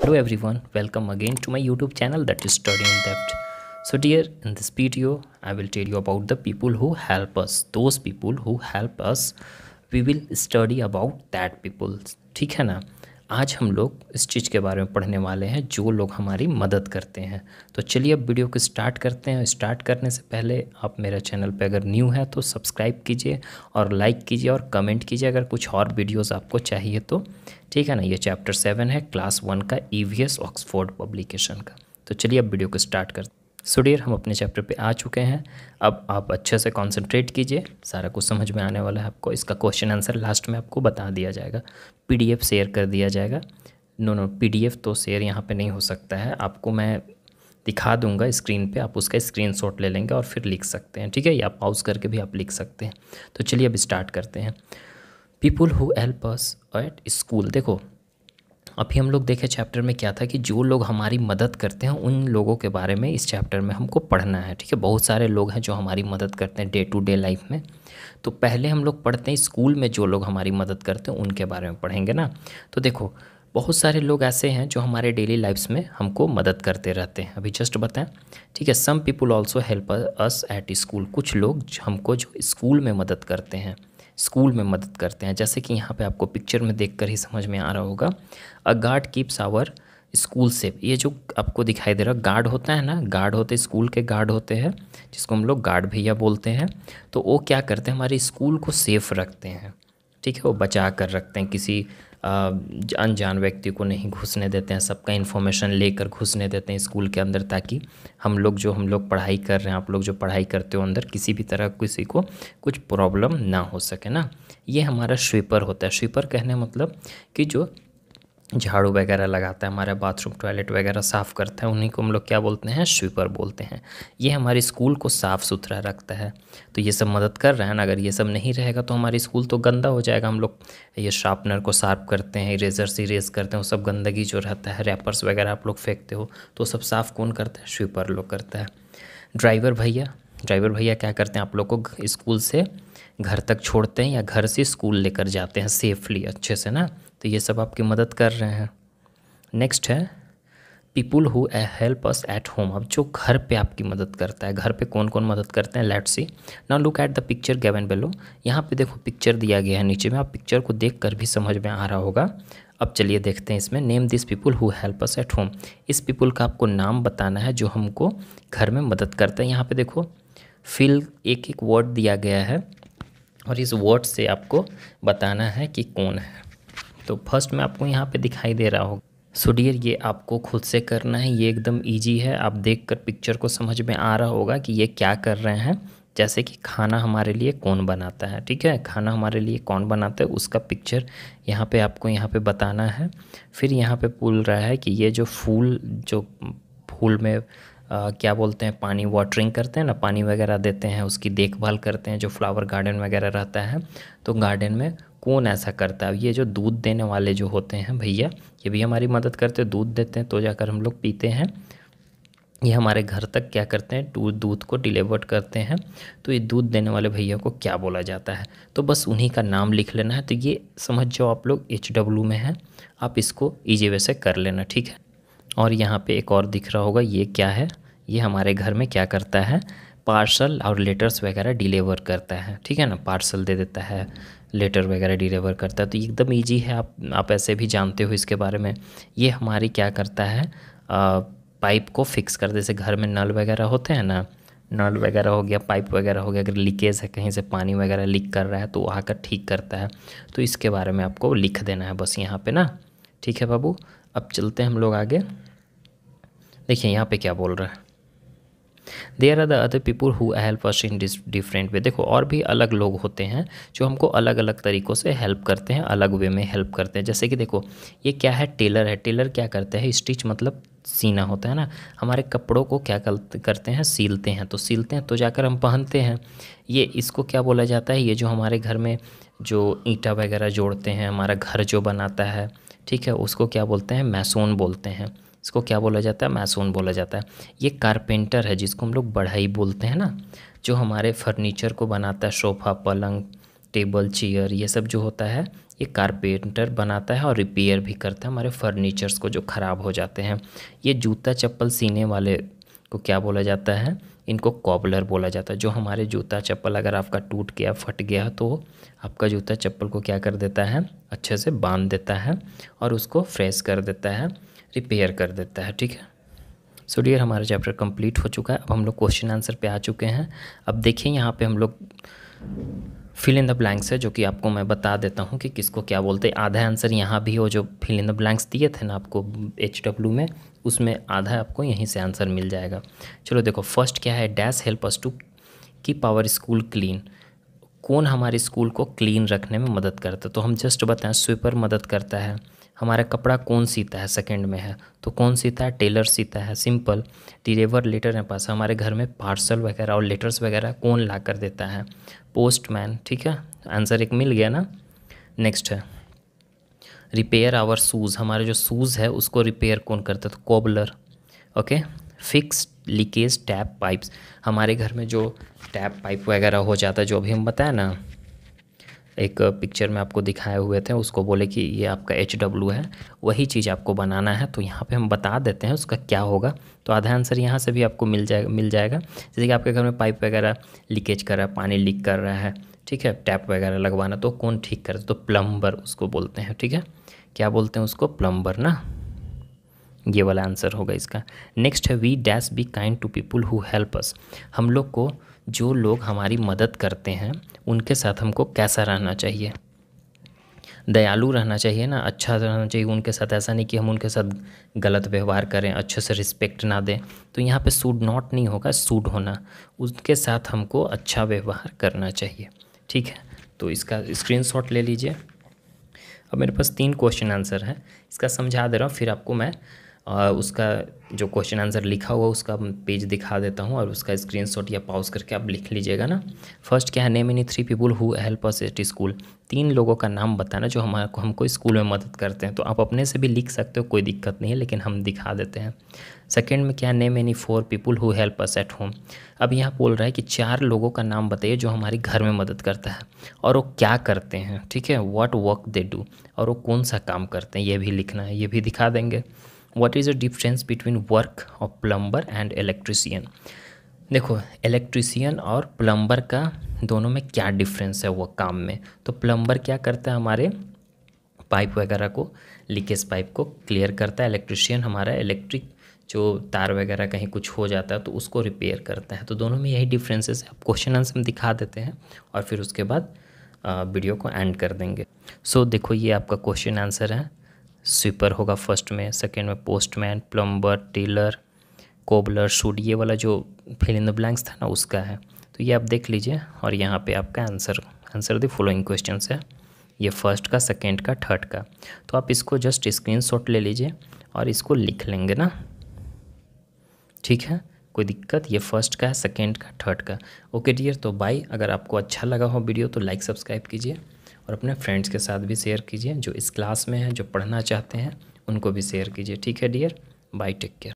Hello everyone, welcome again to my YouTube channel that is Study in Depth. So dear, in this video, I will tell you about the people who help us. Those people who help us, we will study about that people. ठीक है ना आज हम लोग इस चीज़ के बारे में पढ़ने वाले हैं जो लोग हमारी मदद करते हैं तो चलिए अब वीडियो को स्टार्ट करते हैं स्टार्ट करने से पहले आप मेरा चैनल पर अगर न्यू है तो सब्सक्राइब कीजिए और लाइक कीजिए और कमेंट कीजिए अगर कुछ और वीडियोज़ आपको चाहिए तो ठीक है ना ये चैप्टर सेवन है क्लास वन का ई वी ऑक्सफोर्ड पब्लिकेशन का तो चलिए अब वीडियो को स्टार्ट करते सो डियर हम अपने चैप्टर पे आ चुके हैं अब आप अच्छे से कंसंट्रेट कीजिए सारा कुछ समझ में आने वाला है आपको इसका क्वेश्चन आंसर लास्ट में आपको बता दिया जाएगा पीडीएफ शेयर कर दिया जाएगा नो नो पीडीएफ तो शेयर यहाँ पे नहीं हो सकता है आपको मैं दिखा दूंगा स्क्रीन पे आप उसका स्क्रीन ले लेंगे और फिर लिख सकते हैं ठीक है या पाउज करके भी आप लिख सकते हैं तो चलिए अब स्टार्ट करते हैं people who help us at school देखो अभी हम लोग देखे चैप्टर में क्या था कि जो लोग हमारी मदद करते हैं उन लोगों के बारे में इस चैप्टर में हमको पढ़ना है ठीक है बहुत सारे लोग हैं जो हमारी मदद करते हैं डे टू डे लाइफ में तो पहले हम लोग पढ़ते हैं स्कूल में जो लोग हमारी मदद करते हैं उनके बारे में पढ़ेंगे ना तो देखो बहुत सारे लोग ऐसे हैं जो हमारे डेली लाइफ्स में हमको मदद करते रहते हैं अभी जस्ट बताएं ठीक है some people also help us at school कुछ लोग हमको जो स्कूल में मदद करते हैं स्कूल में मदद करते हैं जैसे कि यहाँ पे आपको पिक्चर में देखकर ही समझ में आ रहा होगा a guard keeps our school safe ये जो आपको दिखाई दे रहा गार्ड होता है ना गार्ड होते स्कूल के गार्ड होते हैं जिसको हम लोग गार्ड भैया बोलते हैं तो वो क्या करते हैं हमारे स्कूल को सेफ़ रखते हैं ठीक है वो बचा कर रखते हैं किसी अनजान व्यक्ति को नहीं घुसने देते हैं सबका इन्फॉर्मेशन लेकर घुसने देते हैं स्कूल के अंदर ताकि हम लोग जो हम लोग पढ़ाई कर रहे हैं आप लोग जो पढ़ाई करते हो अंदर किसी भी तरह किसी को कुछ प्रॉब्लम ना हो सके ना ये हमारा स्वीपर होता है स्वीपर कहने मतलब कि जो झाड़ू वगैरह लगाता है हमारे बाथरूम टॉयलेट वगैरह साफ़ करता है उन्हीं को हम लोग क्या बोलते हैं स्वीपर बोलते हैं ये हमारे स्कूल को साफ़ सुथरा रखता है तो ये सब मदद कर रहे हैं ना अगर ये सब नहीं रहेगा तो हमारे स्कूल तो गंदा हो जाएगा हम लोग ये शार्पनर को साफ करते हैं इरेजर से इरेज करते हैं वो सब गंदगी जो रहता है रैपर्स वगैरह आप लोग फेंकते हो तो सब साफ़ कौन करता है स्वीपर लोग करता है ड्राइवर भैया ड्राइवर भैया क्या करते हैं आप लोग को स्कूल से घर तक छोड़ते हैं या घर से स्कूल लेकर जाते हैं सेफली अच्छे से ना तो ये सब आपकी मदद कर रहे हैं नेक्स्ट है people who help us at home अब जो घर पे आपकी मदद करता है घर पे कौन कौन मदद करते हैं let's see now look at the picture given below यहाँ पे देखो पिक्चर दिया गया है नीचे में आप पिक्चर को देख कर भी समझ में आ रहा होगा अब चलिए देखते हैं इसमें name this people who help us at home इस पीपुल का आपको नाम बताना है जो हमको घर में मदद करता है यहाँ पे देखो फिल एक एक वर्ड दिया गया है और इस वर्ड से आपको बताना है कि कौन है तो फर्स्ट में आपको यहाँ पे दिखाई दे रहा होगा सो डियर ये आपको खुद से करना है ये एकदम ईजी है आप देख कर पिक्चर को समझ में आ रहा होगा कि ये क्या कर रहे हैं जैसे कि खाना हमारे लिए कौन बनाता है ठीक है खाना हमारे लिए कौन बनाता है उसका पिक्चर यहाँ पे आपको यहाँ पे बताना है फिर यहाँ पे बोल रहा है कि ये जो फूल जो फूल में आ, क्या बोलते हैं पानी वाटरिंग करते हैं ना पानी वगैरह देते हैं उसकी देखभाल करते हैं जो फ्लावर गार्डन वगैरह रहता है तो गार्डन में कौन ऐसा करता है ये जो दूध देने वाले जो होते हैं भैया ये भी हमारी मदद करते हैं दूध देते हैं तो जाकर हम लोग पीते हैं ये हमारे घर तक क्या करते हैं टू दूध को डिलीवर करते हैं तो ये दूध देने वाले भैया को क्या बोला जाता है तो बस उन्हीं का नाम लिख लेना है तो ये समझ जाओ आप लोग एच डब्ल्यू में है आप इसको ईजी वैसे से कर लेना ठीक है और यहाँ पे एक और दिख रहा होगा ये क्या है ये हमारे घर में क्या करता है पार्सल और लेटर्स वगैरह डिलीवर करता है ठीक है ना पार्सल दे देता है लेटर वगैरह डिलीवर करता है तो एकदम ईजी है आप आप ऐसे भी जानते हो इसके बारे में ये हमारी क्या करता है आ, पाइप को फिक्स कर जैसे घर में नल वगैरह होते हैं ना नल वगैरह हो गया पाइप वगैरह हो गया अगर लीकेज है कहीं से पानी वगैरह लीक कर रहा है तो वहाँ का ठीक करता है तो इसके बारे में आपको लिख देना है बस यहाँ पे ना ठीक है बाबू अब चलते हैं हम लोग आगे देखिए यहाँ पे क्या बोल रहा है there are the other people who help us in different way देखो और भी अलग लोग होते हैं जो हमको अलग अलग तरीक़ों से हेल्प करते हैं अलग वे में हेल्प करते हैं जैसे कि देखो ये क्या है टेलर है टेलर क्या करते हैं स्टिच मतलब सीना होता है ना हमारे कपड़ों को क्या करते हैं सीलते हैं तो सीलते हैं तो जाकर हम पहनते हैं ये इसको क्या बोला जाता है ये जो हमारे घर में जो ईंटा वगैरह जोड़ते हैं हमारा घर जो बनाता है ठीक है उसको क्या बोलते हैं मैसोन बोलते हैं इसको क्या बोला जाता है मैसून बोला जाता है ये कारपेंटर है जिसको हम लोग बढ़ाई बोलते हैं ना जो हमारे फर्नीचर को बनाता है सोफ़ा पलंग टेबल चेयर ये सब जो होता है ये कारपेंटर बनाता है और रिपेयर भी करता है हमारे फर्नीचर्स को जो ख़राब हो जाते हैं ये जूता चप्पल सीने वाले को क्या बोला जाता है इनको कॉबलर बोला जाता है जो हमारे जूता चप्पल अगर आपका टूट गया फट गया तो आपका जूता चप्पल को क्या कर देता है अच्छे से बांध देता है और उसको फ्रेश कर देता है रिपेयर कर देता है ठीक है सो डियर हमारा चैप्टर कंप्लीट हो चुका है अब हम लोग क्वेश्चन आंसर पे आ चुके हैं अब देखिए यहाँ पे हम लोग फिल इन द ब्लैंक्स है जो कि आपको मैं बता देता हूँ कि किसको क्या बोलते हैं आधा आंसर यहाँ भी हो जो फिल इन द ब्लैंक्स दिए थे ना आपको एच डब्ल्यू में उसमें आधा आपको यहीं से आंसर मिल जाएगा चलो देखो फर्स्ट क्या है dash help us to keep our school clean कौन हमारे स्कूल को क्लीन रखने में मदद करता है तो हम जस्ट बताएं स्वीपर मदद करता है हमारा कपड़ा कौन सीता है सेकंड में है तो कौन सीता है टेलर सीता है सिंपल डिलीवर लेटर है पास हमारे घर में पार्सल वगैरह और लेटर्स वगैरह कौन ला कर देता है पोस्टमैन ठीक है आंसर एक मिल गया ना नेक्स्ट है रिपेयर आवर शूज़ हमारे जो शूज़ है उसको रिपेयर कौन करता है तो cobbler okay fix leakage tap pipes हमारे घर में जो टैप पाइप वगैरह हो जाता है जो अभी हम बताएं ना एक पिक्चर में आपको दिखाए हुए थे उसको बोले कि ये आपका एच डब्ल्यू है वही चीज़ आपको बनाना है तो यहाँ पे हम बता देते हैं उसका क्या होगा तो आधा आंसर यहाँ से भी आपको मिल जाएगा मिल जाएगा जैसे कि आपके घर में पाइप वगैरह लीकेज कर रहा है पानी लीक कर रहा है ठीक है टैप वगैरह लगवाना तो कौन ठीक कर तो प्लम्बर उसको बोलते हैं ठीक है क्या बोलते हैं उसको प्लम्बर ना ये वाला आंसर होगा इसका नेक्स्ट है we dash be kind to people who help us हम लोग को जो लोग हमारी मदद करते हैं उनके साथ हमको कैसा रहना चाहिए दयालु रहना चाहिए ना अच्छा रहना चाहिए उनके साथ ऐसा नहीं कि हम उनके साथ गलत व्यवहार करें अच्छे से रिस्पेक्ट ना दें तो यहाँ पे सूड नॉट नहीं होगा सूड होना उनके साथ हमको अच्छा व्यवहार करना चाहिए ठीक है तो इसका स्क्रीनशॉट ले लीजिए अब मेरे पास तीन क्वेश्चन आंसर है इसका समझा दे रहा हूँ फिर आपको मैं और उसका जो क्वेश्चन आंसर लिखा हुआ उसका पेज दिखा देता हूँ और उसका स्क्रीनशॉट या पॉज करके आप लिख लीजिएगा ना फर्स्ट क्या है name in three people who help us at school तीन लोगों का नाम बताना जो हमारे को हमको स्कूल में मदद करते हैं तो आप अपने से भी लिख सकते हो कोई दिक्कत नहीं है लेकिन हम दिखा देते हैं सेकेंड में क्या name any four people who help us at home अब यहाँ बोल रहा है कि चार लोगों का नाम बताइए जो हमारे घर में मदद करता है और वो क्या करते हैं ठीक है वॉट वर्क दे डू और वो कौन सा काम करते हैं ये भी लिखना है ये भी दिखा देंगे what is a difference between work of plumber and electrician देखो इलेक्ट्रीसियन और प्लम्बर का दोनों में क्या डिफरेंस है वो काम में तो प्लम्बर क्या करता है हमारे पाइप वगैरह को लीकेज पाइप को क्लियर करता है इलेक्ट्रिशियन हमारा इलेक्ट्रिक जो तार वगैरह कहीं कुछ हो जाता है तो उसको रिपेयर करता है तो दोनों में यही डिफरेंसेस है अब क्वेश्चन आंसर हम दिखा देते हैं और फिर उसके बाद वीडियो को एंड कर देंगे सो so, देखो ये आपका क्वेश्चन आंसर है स्वीपर होगा फर्स्ट में सेकेंड में postman plumber tailor cobbler should ये वाला जो फिल इन द ब्लैंक्स था ना उसका है तो ये आप देख लीजिए और यहाँ पे आपका answer answer the following question है ये फर्स्ट का सेकेंड का थर्ड का तो आप इसको जस्ट स्क्रीन ले लीजिए और इसको लिख लेंगे ना ठीक है कोई दिक्कत ये फर्स्ट का है सेकेंड का थर्ड का ओके डियर तो बाय अगर आपको अच्छा लगा हो वीडियो तो लाइक सब्सक्राइब कीजिए और अपने फ्रेंड्स के साथ भी शेयर कीजिए जो इस क्लास में हैं जो पढ़ना चाहते हैं उनको भी शेयर कीजिए ठीक है डियर बाय टेक केयर